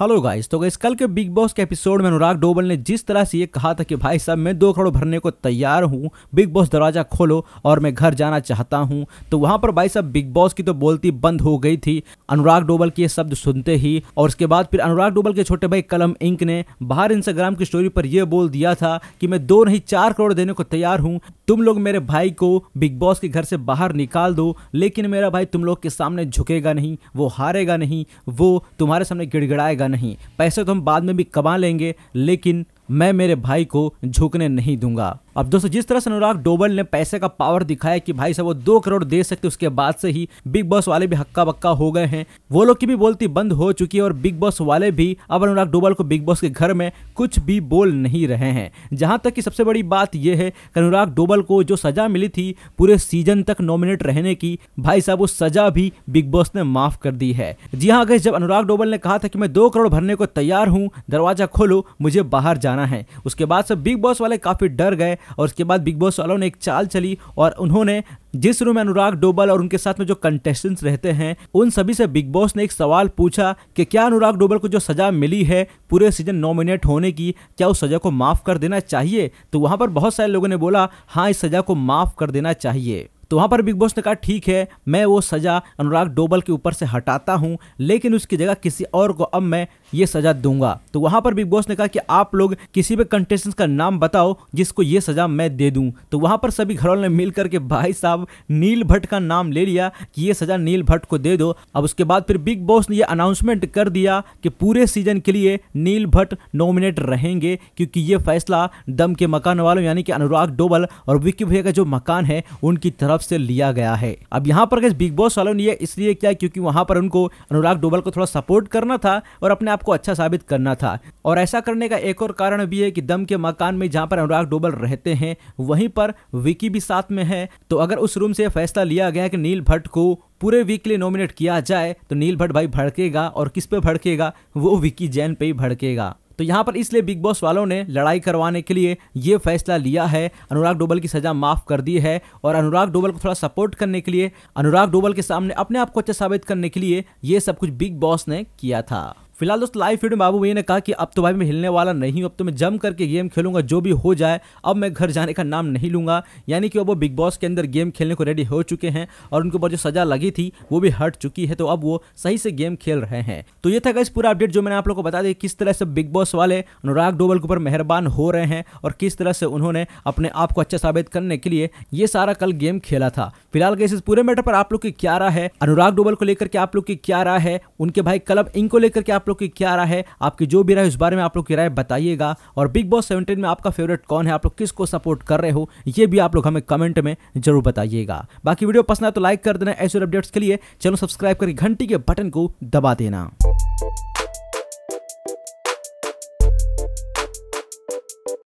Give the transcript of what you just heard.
hello guys तो guys कल के बिग बॉस के एपिसोड में अनुराग डोबल ने जिस तरह से ये कहा था कि भाई साहब मैं दो करोड़ भरने को तैयार हूँ बिग बॉस दरवाज़ा खोलो और मैं घर जाना चाहता हूँ तो वहाँ पर भाई साहब बिग बॉस की तो बोलती बंद हो गई थी अनुराग डोबल के ये शब्द सुनते ही और उसके बाद फिर अनुराग डोबल के छोटे भाई कलम इंक ने बाहर इंस्टाग्राम की स्टोरी पर यह बोल दिया था कि मैं दो नहीं चार करोड़ देने को तैयार हूँ तुम लोग मेरे भाई को बिग बॉस के घर से बाहर निकाल दो लेकिन मेरा भाई तुम लोग के सामने झुकेगा नहीं वो हारेगा नहीं वो तुम्हारे सामने गिड़गिड़ाएगा नहीं पैसे तो हम बाद में भी कमा लेंगे लेकिन मैं मेरे भाई को झुकने नहीं दूंगा अब दोस्तों जिस तरह से अनुराग डोबल ने पैसे का पावर दिखाया कि भाई साहब वो दो करोड़ दे सकते उसके बाद से ही बिग बॉस वाले भी हक्का बक्का हो गए हैं वो लोग की भी बोलती बंद हो चुकी है और बिग बॉस वाले भी अब अनुराग डोबल को बिग बॉस के घर में कुछ भी बोल नहीं रहे हैं जहां तक कि सबसे बड़ी बात यह है कि अनुराग डोबल को जो सजा मिली थी पूरे सीजन तक नॉमिनेट रहने की भाई साहब उस सजा भी बिग बॉस ने माफ कर दी है जी हाँ अगर जब अनुराग डोबल ने कहा था कि मैं दो करोड़ भरने को तैयार हूँ दरवाजा खोलो मुझे बाहर जाना है उसके बाद से बिग बॉस वाले काफी डर गए और उसके बाद बिग बॉस वालों ने एक चाल चली और उन्होंने जिस रूम में अनुराग डोबल और उनके साथ में जो कंटेस्टेंट्स रहते हैं उन सभी से बिग बॉस ने एक सवाल पूछा कि क्या अनुराग डोबल को जो सजा मिली है पूरे सीजन नॉमिनेट होने की क्या उस सजा को माफ़ कर देना चाहिए तो वहाँ पर बहुत सारे लोगों ने बोला हाँ इस सजा को माफ़ कर देना चाहिए तो वहाँ पर बिग बॉस ने कहा ठीक है मैं वो सज़ा अनुराग डोबल के ऊपर से हटाता हूँ लेकिन उसकी जगह किसी और को अब मैं ये सज़ा दूंगा तो वहाँ पर बिग बॉस ने कहा कि आप लोग किसी भी कंटेस्टेंट का नाम बताओ जिसको ये सज़ा मैं दे दूँ तो वहाँ पर सभी घरों ने मिल करके भाई साहब नील भट्ट का नाम ले लिया कि ये सज़ा नील भट्ट को दे दो अब उसके बाद फिर बिग बॉस ने यह अनाउंसमेंट कर दिया कि पूरे सीजन के लिए नील भट्ट नॉमिनेट रहेंगे क्योंकि ये फैसला दम के मकान वालों यानी कि अनुराग डोबल और विक्की भैया का जो मकान है उनकी तरफ तरफ से लिया गया है अब यहाँ पर बिग बॉस वालों ने ये इसलिए किया क्योंकि वहां पर उनको अनुराग डोबल को थोड़ा सपोर्ट करना था और अपने आप को अच्छा साबित करना था और ऐसा करने का एक और कारण भी है कि दम के मकान में जहाँ पर अनुराग डोबल रहते हैं वहीं पर विकी भी साथ में है तो अगर उस रूम से फैसला लिया गया कि नील भट्ट को पूरे वीक के लिए नॉमिनेट किया जाए तो नील भट्ट भाई भड़केगा और किस पे भड़केगा वो विकी जैन पे ही भड़केगा तो यहाँ पर इसलिए बिग बॉस वालों ने लड़ाई करवाने के लिए ये फैसला लिया है अनुराग डोबल की सजा माफ कर दी है और अनुराग डोबल को थोड़ा सपोर्ट करने के लिए अनुराग डोबल के सामने अपने आप को अच्छा साबित करने के लिए ये सब कुछ बिग बॉस ने किया था फिलहाल दोस्तों लाइव फीड में बाबू भैया ने कहा कि अब तो भाई मैं हिलने वाला नहीं हूँ अब तो मैं जम करके गेम खेलूंगा जो भी हो जाए अब मैं घर जाने का नाम नहीं लूंगा यानी कि अब वो बिग बॉस के अंदर गेम खेलने को रेडी हो चुके हैं और उनके ऊपर जो सजा लगी थी वो भी हट चुकी है तो अब वो सही से गेम खेल रहे हैं तो ये था इस पूरा अपडेट जो मैंने आप लोग को बता दी किस तरह से बिग बॉस वाले अनुराग डोबल के ऊपर मेहरबान हो रहे हैं और किस तरह से उन्होंने अपने आप को अच्छा साबित करने के लिए ये सारा कल गेम खेला था फिलहाल इस पूरे मैटर पर आप लोग की क्या राय है अनुराग डोबल को लेकर के आप लोग की क्या राय है उनके भाई कलब इंग को लेकर के आप लोग की क्या राय है आपकी जो भी राय उस बारे में आप लोग की राय बताइएगा और बिग बॉस सेवेंटीन में आपका फेवरेट कौन है आप लोग किसको सपोर्ट कर रहे हो ये भी आप लोग हमें कमेंट में जरूर बताइएगा बाकी वीडियो पसंद है तो लाइक कर देना ऐसे अपडेट्स के लिए चैनल सब्सक्राइब करके घंटी के बटन को दबा देना